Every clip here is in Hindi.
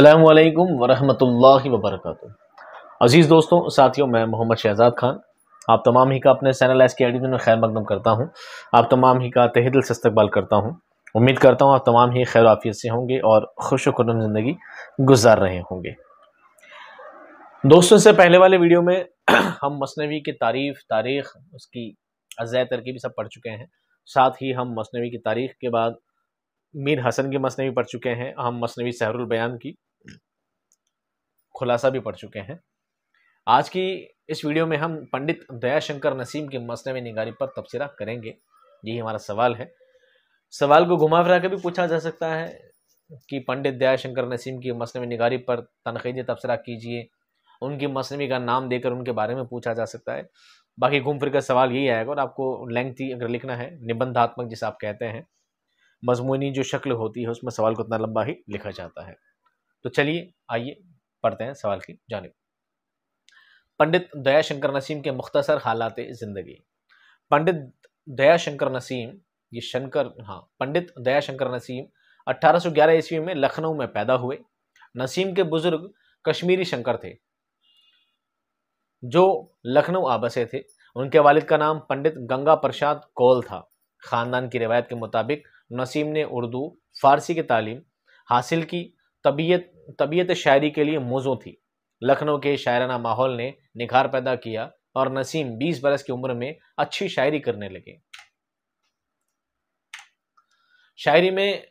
अल्लाम वरहमतुल्लाहि वबरक अज़ीज़ दोस्तों साथियों मैं मोहम्मद शहजाद खान आप तमाम ही का अपने सैनल एस के एडिट में खैर मकदम करता हूँ आप तमाम ही का तहदिल से इस्तबाल करता हूँ उम्मीद करता हूँ आप तमाम ही खैर आफियत से होंगे और खुश वरम ज़िंदगी गुजार रहे होंगे दोस्तों से पहले वाले वीडियो में हम मसनवी की तारीफ़ तारीख़ उसकी अजाय तरकीबी सब पढ़ चुके हैं साथ ही हम मसनवी की तारीख़ के बाद मीर हसन की मसनवी पढ़ चुके हैं हम मसनवी सहरुल बयान की खुलासा भी पढ़ चुके हैं आज की इस वीडियो में हम पंडित दयाशंकर नसीम की मसनवी निगारी पर तबसरा करेंगे यही हमारा सवाल है सवाल को घुमा फिरा के भी पूछा जा सकता है कि पंडित दयाशंकर नसीम की मसनवी निगारी पर तनखीदी तबसरा कीजिए उनकी मसनवी का नाम देकर उनके बारे में पूछा जा सकता है बाकी घूम फिर कर सवाल यही आएगा और आपको लेंथी अगर लिखना है निबंधात्मक जिसे आप कहते हैं मजमूनी जो शक्ल होती है उसमें सवाल को इतना लंबा ही लिखा जाता है तो चलिए आइए पढ़ते हैं सवाल की जानब पंडित दयाशंकर नसीम के मुख्तसर हालात ज़िंदगी पंडित दयाशंकर नसीम ये शंकर हाँ पंडित दयाशंकर नसीम 1811 ईस्वी में लखनऊ में पैदा हुए नसीम के बुज़ुर्ग कश्मीरी शंकर थे जो लखनऊ आबसे थे उनके वालिद का नाम पंडित गंगा प्रसाद कौल था ख़ानदान की रिवायत के मुताबिक नसीम ने उर्दू फ़ारसी की तालीम हासिल की तबीयत तबीयत शायरी के लिए मोज़ों थी लखनऊ के शायराना माहौल ने निखार पैदा किया और नसीम 20 बरस की उम्र में अच्छी शायरी करने लगे शायरी में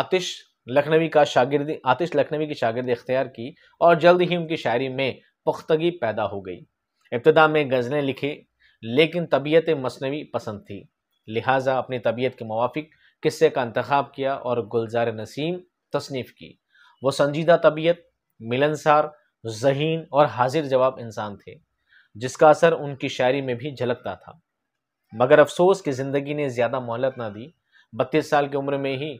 आतिश लखनवी का शागिर्दी आतिश लखनवी की शागिर्द इख्तियार की और जल्द ही उनकी शायरी में पुख्तगी पैदा हो गई इब्तदा में गज़लें लिखी लेकिन तबीयत मसनवी पसंद थी लिहाजा अपनी तबीयत के मुआफ़ किस्से का इंतखब किया और गुलजार नसीम तसनीफ़ की वो संजीदा तबीयत मिलनसार जहीन और हाजिर जवाब इंसान थे जिसका असर उनकी शायरी में भी झलकता था मगर अफसोस कि ज़िंदगी ने ज़्यादा मोहलत ना दी बत्तीस साल की उम्र में ही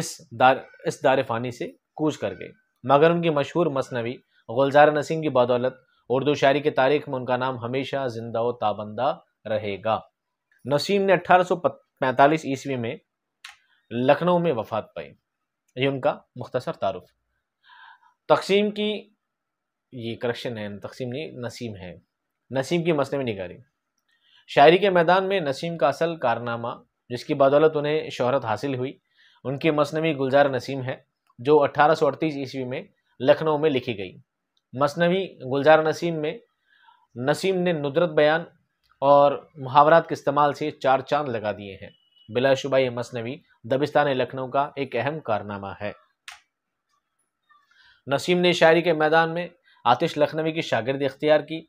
इस दार इस दार फ़ानी से कूच कर गए मगर उनकी मशहूर मसनवी गुलजार नसीम की बदौलत उर्दू शायरी की तारीख में उनका नाम हमेशा जिंदा व ताबंदा रहेगा नसीम ने अठारह सौ ईस्वी में लखनऊ में वफात पाई ये उनका मुख्तसर तारफ़ तकसीम की ये करेक्शन है तकसीम नहीं नसीम है नसीम की मसले में निगारी शायरी के मैदान में नसीम का असल कारनामा जिसकी बदौलत उन्हें शहरत हासिल हुई उनकी मसनवी गुलजार नसीम है जो अट्ठारह सौ अड़तीस ईस्वी में लखनऊ में लिखी गई मसनवी गुलजार नसीम में नसीम ने नुदरत बयान और मुहावरात के इस्तेमाल से चार चांद लगा दिए हैं बिलाशुबा ये मसनवी दबिस्तान लखनऊ का एक अहम कारनामा है नसीम ने शायरी के मैदान में आतिश लखनवी की शागिर्द इख्तियार की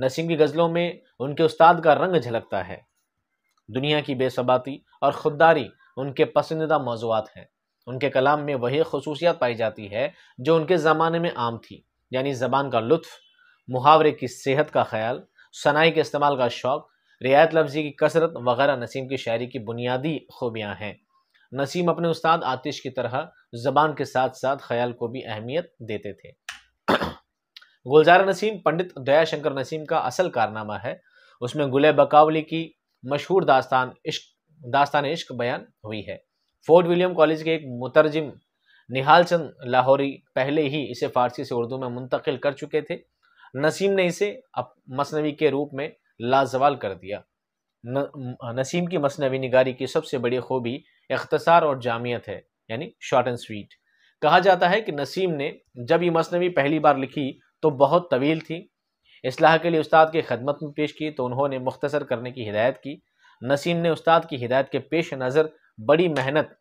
नसीम की गज़लों में उनके उस्ताद का रंग झलकता है दुनिया की बेसबाती और खुददारी उनके पसंदीदा मौजूद हैं उनके कलाम में वही खसूसियात पाई जाती है जो उनके ज़माने में आम थी यानी ज़बान का लुत्फ मुहावरे की सेहत का ख्याल सनाई के इस्तेमाल का शौक़ रियायत लफ्जी की कसरत वगैरह नसीम की शायरी की बुनियादी खूबियाँ हैं नसीम अपने उस्ताद आतिश की तरह ज़बान के साथ साथ ख्याल को भी अहमियत देते थे गुलजार नसीम पंडित दयाशंकर नसीम का असल कारनामा है उसमें गुले बकावली की मशहूर दास्तान इश्क दास्तान इश्क बयान हुई है फोर्ट विलियम कॉलेज के एक मुतरजम निहाल चंद लाहौरी पहले ही इसे फारसी से उर्दू में मुंतकिल कर चुके थे नसीम ने इसे मसनवी के रूप में लाजवाल कर दिया न, नसीम की मसनवी निगारी की सबसे बड़ी खूबी अख्तसार और जामियत है यानी शॉर्ट एंड स्वीट कहा जाता है कि नसीम ने जब ये मसनवी पहली बार लिखी तो बहुत तवील थी इसलाह के लिए उस्ताद की खदमत में पेश की तो उन्होंने मुख्तसर करने की हिदायत की नसीम ने उस्ताद की हिदायत के पेश नज़र बड़ी मेहनत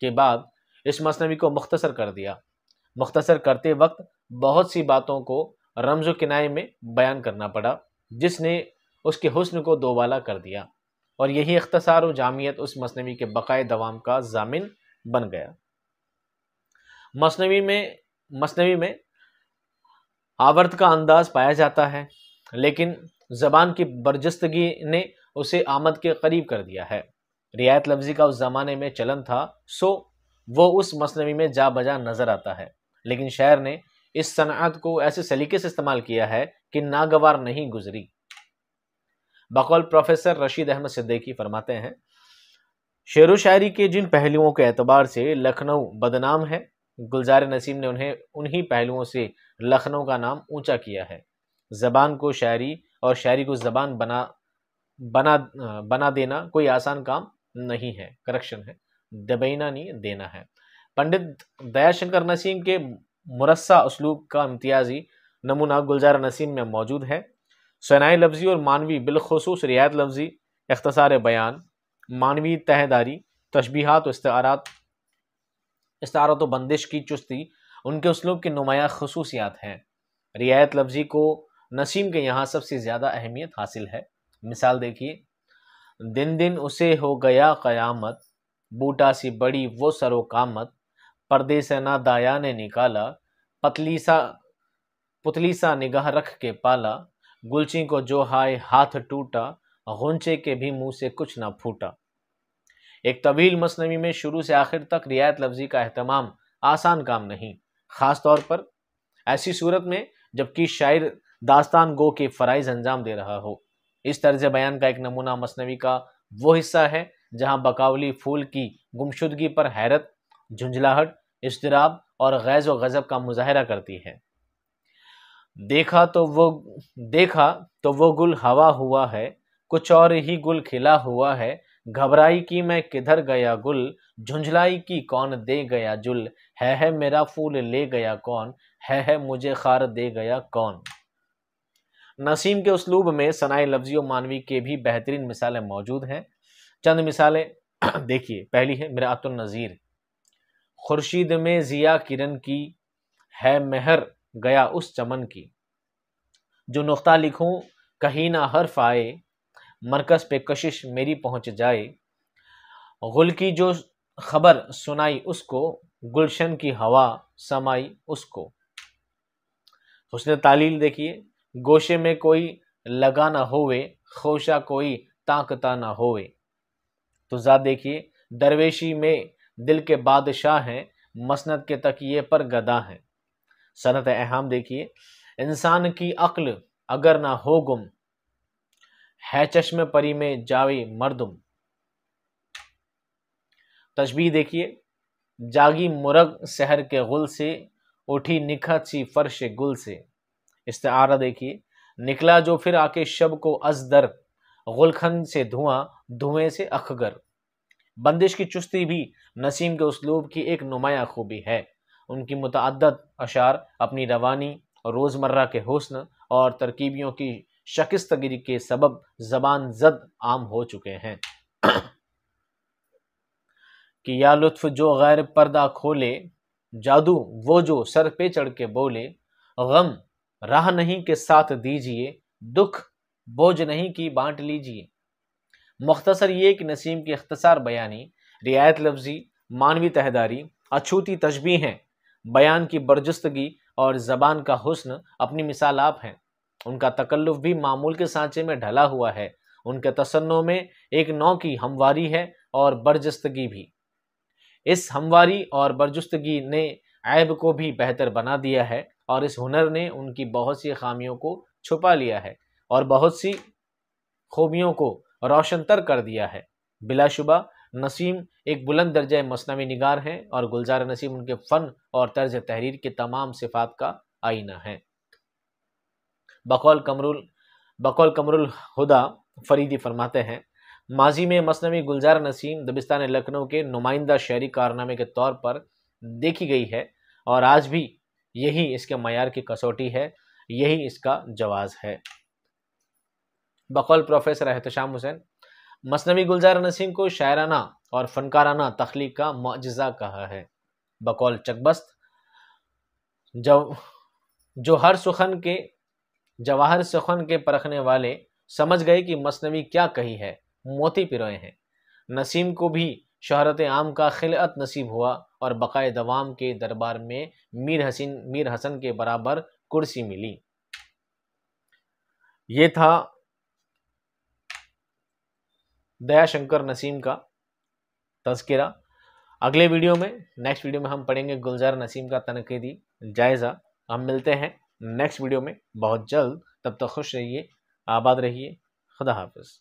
के बाद इस मसनवी को मुख्तसर कर दिया मुख्तसर करते वक्त बहुत सी बातों को रमज़ किनाए में बयान करना पड़ा जिसने उसके हसन को दोबाला कर दिया और यही अख्तसार व जामियत उस मसनवी के बकाए दवाम का जामिन बन गया मसनवी में मसनवी में आवर्त का अंदाज पाया जाता है लेकिन ज़बान की बर्जस्तगी ने उसे आमद के करीब कर दिया है रियायत लफ्जी का उस ज़माने में चलन था सो वो उस मसनवी में जा बजा नज़र आता है लेकिन शायर ने इस सनात को ऐसे सलीके से इस्तेमाल किया है कि नागवार नहीं गुजरी बकौल प्रोफेसर रशीद अहमद सिद्दीकी फरमाते हैं शेर व शायरी के जिन पहलुओं के एतबार से लखनऊ बदनाम है गुलजार नसीम ने उन्हें उन्हीं पहलुओं से लखनऊ का नाम ऊंचा किया है ज़बान को शायरी और शायरी को ज़बान बना बना बना देना कोई आसान काम नहीं है करेक्शन है दबैना नहीं देना है पंडित दयाशंकर नसीम के मुरस्सा उसलूब का इम्तियाजी नमूना गुलजार नसीम में मौजूद है शनाय लफ्ज़ी और मानवी बिलखसूस रियायत लफ्ज़ी अख्तसार बयान मानवी तहदारी तशबीहात व इस्तारात व बंदिश की चुस्ती उनके उसलूब की नुमाया खसूसियात हैं रियायत लफ्ज़ी को नसीम के यहाँ सबसे ज़्यादा अहमियत हासिल है मिसाल देखिए दिन दिन उसे हो गया क़यामत बूटा सी बड़ी वो सरोकामत पर्दे से ना दाया ने निकाला पतली सा पुतली सा निगाह रख के पाला गुलची को जो हाय हाथ टूटा गुंचे के भी मुंह से कुछ ना फूटा एक तवील मसनवी में शुरू से आखिर तक रियायत लफ्जी का अहतमाम आसान काम नहीं ख़ास तौर पर ऐसी सूरत में जबकि शायर दास्तान गो के फ़राइज़ अंजाम दे रहा हो इस तर्ज बयान का एक नमूना मसनवी का वो हिस्सा है जहाँ बकावली फूल की गुमशुदगी पर हैरत झुंझलाहट इसतराब और गैज़ व गज़ब का मुजाहरा करती है देखा तो वो देखा तो वो गुल हवा हुआ है कुछ और ही गुल खिला हुआ है घबराई की मैं किधर गया गुल झुंझलाई की कौन दे गया जुल है है मेरा फूल ले गया कौन है है मुझे खार दे गया कौन नसीम के उसलूब में सनाई लफ्जी और मानवी के भी बेहतरीन मिसालें मौजूद हैं चंद मिसालें देखिए पहली है मेरा नज़ीर खुर्शीद में ज़िया किरण की है मेहर गया उस चमन की जो नुख्ता लिखूं कहीं ना हर्फ आए मरकज़ पे कशिश मेरी पहुंच जाए गुल की जो खबर सुनाई उसको गुलशन की हवा समाई उसको उसने तालील देखिए गोशे में कोई लगा ना होवे खोशा कोई ताकता ना होवे तो ज़ा देखिए दरवेशी में दिल के बादशाह हैं मसनत के तकिए पर गदा हैं सनत अहम देखिए इंसान की अक्ल अगर ना हो गुम है चश्मे परी में जावे मर्दुम तस्वीर देखिए जागी मुरग शहर के गुल से उठी निखत सी फर्श गुल से इस्तारा देखिए निकला जो फिर आके शब को अजदर गुलखन से धुआं धुएं से अखगर बंदिश की चुस्ती भी नसीम के उसलूब की एक नुमाया खूबी है उनकी मुतद अशार अपनी रवानी और रोज़मर्रा के हसन और तरकीबियों की शकस्तगिरी के सबब जबान जद आम हो चुके हैं कि या लुत्फ जो गैर पर्दा खोले जादू वो जो सर पे चढ़ के बोले गम राह नहीं के साथ दीजिए दुख बोझ नहीं की बांट लीजिए मुख्तसर ये कि नसीम की अख्तसार बयानी रियायत लफ्जी मानवी तहदारी अछूती तशबी हैं बयान की बर्जस्तगी और ज़बान का हुस्न अपनी मिसाल आप हैं उनका तकल्लुफ भी मामूल के सांचे में ढला हुआ है उनके तसन्नों में एक नौ की हमवारी है और बर्जस्तगी भी इस हमवारी और बर्जस्तगी ने ऐब को भी बेहतर बना दिया है और इस हुनर ने उनकी बहुत सी खामियों को छुपा लिया है और बहुत सी खूबियों को रोशन तर कर दिया है बिलाशुबा नसीम एक बुलंद दर्जा मसनवी निगार हैं और गुलजार नसीम उनके फ़न और तर्ज तहरीर के तमाम सिफात का आईना है बकौल कमरुल बकौल कमरुल हुदा फरीदी फरमाते हैं माजी में मसनवी गुलजार नसीम दबिस्तान लखनऊ के नुमाइंदा शहरी कारनामे के तौर पर देखी गई है और आज भी यही इसके मैार की कसौटी है यही इसका जवाज़ है बकौल प्रोफेसर एहतशाम हुसैन मसनवी गुलजार नसीम को शायराना और फनकाराना तख्लीक का मुआजा कहा है बकौल चकबस्त जब जो हर सुखन के जवाहर सुखन के परखने वाले समझ गए कि मसनवी क्या कही है मोती पिरोए हैं नसीम को भी शहरत आम का खिलत नसीब हुआ और बकाए दवाम के दरबार में मीर हसन मीर हसन के बराबर कुर्सी मिली ये था दयाशंकर नसीम का तस्करा अगले वीडियो में नेक्स्ट वीडियो में हम पढ़ेंगे गुलजार नसीम का तनकीदी जायज़ा हम मिलते हैं नेक्स्ट वीडियो में बहुत जल्द तब तक खुश रहिए आबाद रहिए खुदा हाफिज़